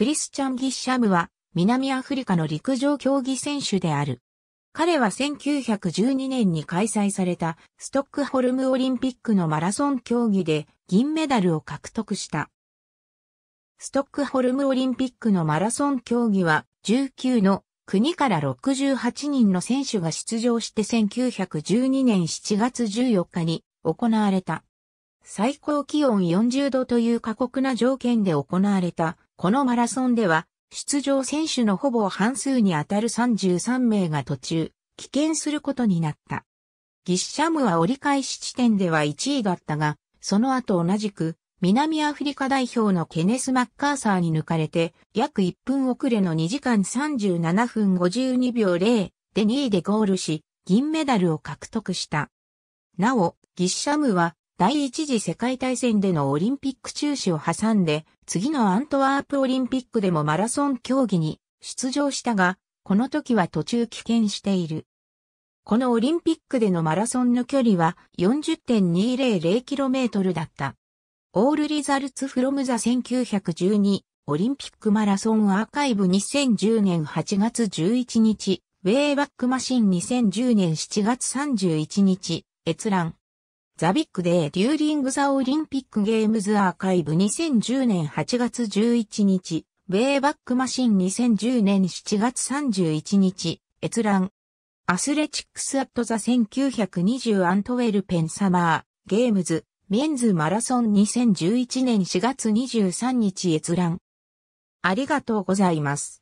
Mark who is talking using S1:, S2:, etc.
S1: クリ
S2: スチャン・ギッシャムは南アフリカの陸上競技選手である。彼は1912年に開催されたストックホルムオリンピックのマラソン競技で銀メダルを獲得した。ストックホルムオリンピックのマラソン競技は19の国から68人の選手が出場して1912年7月14日に行われた。最高気温40度という過酷な条件で行われたこのマラソンでは、出場選手のほぼ半数に当たる33名が途中、棄権することになった。ギッシャムは折り返し地点では1位だったが、その後同じく、南アフリカ代表のケネス・マッカーサーに抜かれて、約1分遅れの2時間37分52秒0で2位でゴールし、銀メダルを獲得した。なお、ギッシャムは第一次世界大戦でのオリンピック中止を挟んで、次のアントワープオリンピックでもマラソン競技に出場したが、この時は途中棄権している。このオリンピックでのマラソンの距離は 40.200km だった。オールリザルツフロムザ1912オリンピックマラソンアーカイブ2010年8月11日、ウェイバックマシン2010年7月31日、閲覧。ザビッグデーデューリングザオリンピックゲームズアーカイブ2010年8月11日、ウェイバックマシン2010年7月31日、閲覧。アスレチックスアットザ1920アントウェルペンサマー、ゲームズ、メンズマラソン2011年4月23日閲覧。あり
S1: がとうございます。